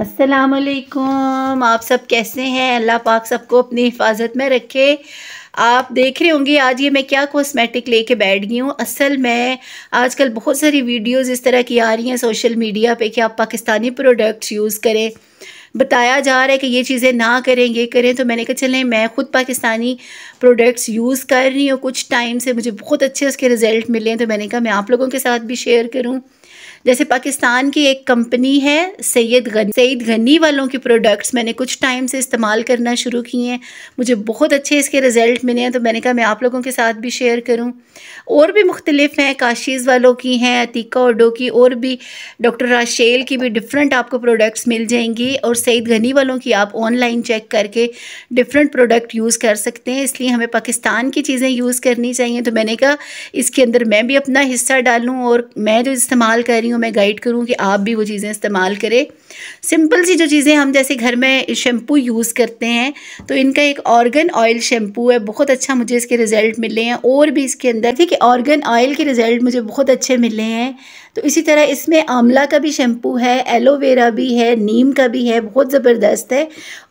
असलकुम आप सब कैसे हैं अल्लाह पाक सबको अपनी हिफाजत में रखे आप देख रहे होंगे आज ये मैं क्या कॉस्मेटिक लेके बैठ गई हूँ असल मैं आजकल बहुत सारी वीडियोस इस तरह की आ रही हैं सोशल मीडिया पे कि आप पाकिस्तानी प्रोडक्ट्स यूज़ करें बताया जा रहा है कि ये चीज़ें ना करें ये करें तो मैंने कहा चलें मैं ख़ुद पाकिस्तानी प्रोडक्ट्स यूज़ कर रही हूँ कुछ टाइम से मुझे बहुत अच्छे उसके रिज़ल्ट मिले हैं तो मैंने कहा मैं आप लोगों के साथ भी शेयर करूँ जैसे पाकिस्तान की एक कंपनी है सैद गन सैद गनी वालों के प्रोडक्ट्स मैंने कुछ टाइम से इस्तेमाल करना शुरू किए हैं मुझे बहुत अच्छे इसके रिज़ल्ट मिले हैं तो मैंने कहा मैं आप लोगों के साथ भी शेयर करूँ और भी मुख्तलिफ हैं काशीज़ वालों की हैं अतीका ओडो की और भी डॉक्टर राशेल की भी डिफरेंट आपको प्रोडक्ट्स मिल जाएंगी और सईद गनी वालों की आप ऑनलाइन चेक करके डिफरेंट प्रोडक्ट यूज़ कर सकते हैं इसलिए हमें पाकिस्तान की चीज़ें यूज़ करनी चाहिए तो मैंने कहा इसके अंदर मैं भी अपना हिस्सा डालूँ और मैं जो इस्तेमाल कर रही हूँ हूँ मैं गाइड करूँ कि आप भी वो चीज़ें इस्तेमाल करें सिंपल सी जो चीज़ें हम जैसे घर में शैम्पू यूज़ करते हैं तो इनका एक ऑर्गन ऑयल शैम्पू है बहुत अच्छा मुझे इसके रिज़ल्ट मिले हैं और भी इसके अंदर ठीक है ऑर्गन ऑयल के रिज़ल्ट मुझे बहुत अच्छे मिले हैं तो इसी तरह इसमें आंवला का भी शैम्पू है एलोवेरा भी है नीम का भी है बहुत ज़बरदस्त है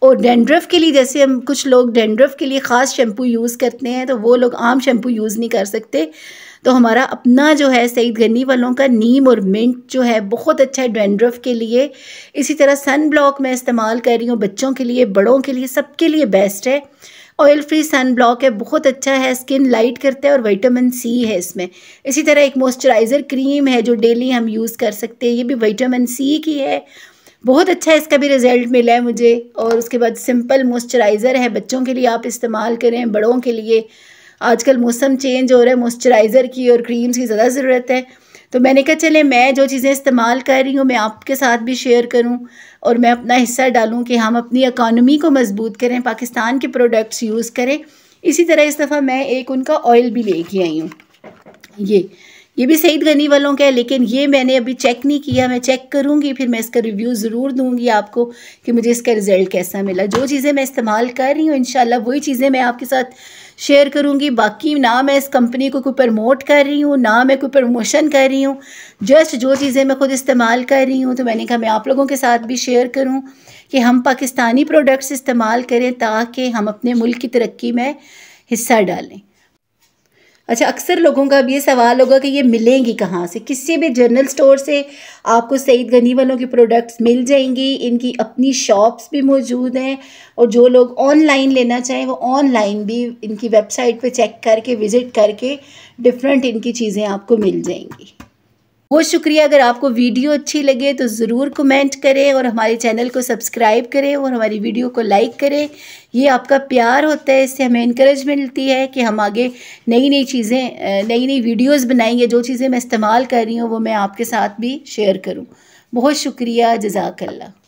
और डेंड्रफ के लिए जैसे हम कुछ लोग डेंड्रफ के लिए ख़ास शैम्पू यूज़ करते हैं तो वो लोग आम शैम्पू यूज़ नहीं कर सकते तो हमारा अपना जो है सईद गनी वालों का नीम और मिंट जो है बहुत अच्छा है डेंड्रफ के लिए इसी तरह सन ब्लॉक मैं इस्तेमाल कर रही हूँ बच्चों के लिए बड़ों के लिए सबके लिए बेस्ट है ऑयल फ्री सन ब्लॉक है बहुत अच्छा है स्किन लाइट करता है और विटामिन सी है इसमें इसी तरह एक मॉइस्चराइज़र क्रीम है जो डेली हम यूज़ कर सकते हैं ये भी विटामिन सी की है बहुत अच्छा है इसका भी रिज़ल्ट मिला है मुझे और उसके बाद सिंपल मॉइस्चराइज़र है बच्चों के लिए आप इस्तेमाल करें बड़ों के लिए आजकल मौसम चेंज हो रहा है मॉइस्चराइज़र की और क्रीम्स की ज़्यादा ज़रूरत है तो मैंने कहा चले मैं जो चीज़ें इस्तेमाल कर रही हूँ मैं आपके साथ भी शेयर करूँ और मैं अपना हिस्सा डालूँ कि हम अपनी इकानमी को मजबूत करें पाकिस्तान के प्रोडक्ट्स यूज़ करें इसी तरह इस दफ़ा मैं एक उनका ऑयल भी लेके आई हूँ ये ये भी सईद गनी वालों का है लेकिन ये मैंने अभी चेक नहीं किया मैं चेक करूँगी फिर मैं इसका रिव्यू ज़रूर दूँगी आपको कि मुझे इसका रिज़ल्ट कैसा मिला जो चीज़ें मैं इस्तेमाल कर रही हूँ इन वही चीज़ें मैं आपके साथ शेयर करूँगी बाकी ना मैं इस कंपनी को कोई प्रमोट कर रही हूँ ना मैं कोई प्रमोशन कर रही हूँ जस्ट जो चीज़ें मैं खुद इस्तेमाल कर रही हूँ तो मैंने कहा मैं आप लोगों के साथ भी शेयर करूँ कि हम पाकिस्तानी प्रोडक्ट्स इस्तेमाल करें ताकि हम अपने मुल्क की तरक्की में हिस्सा डालें अच्छा अक्सर लोगों का अब ये सवाल होगा कि ये मिलेंगी कहाँ से किसी भी जनरल स्टोर से आपको सईद गनी वालों के प्रोडक्ट्स मिल जाएंगी इनकी अपनी शॉप्स भी मौजूद हैं और जो लोग ऑनलाइन लेना चाहें वो ऑनलाइन भी इनकी वेबसाइट पे चेक करके विज़िट करके डिफरेंट इनकी चीज़ें आपको मिल जाएंगी बहुत शुक्रिया अगर आपको वीडियो अच्छी लगे तो ज़रूर कमेंट करें और हमारे चैनल को सब्सक्राइब करें और हमारी वीडियो को लाइक करें ये आपका प्यार होता है इससे हमें इनक्रेज मिलती है कि हम आगे नई नई चीज़ें नई नई वीडियोस बनाएंगे जो चीज़ें मैं इस्तेमाल कर रही हूँ वो मैं आपके साथ भी शेयर करूँ बहुत शुक्रिया जजाकल्ला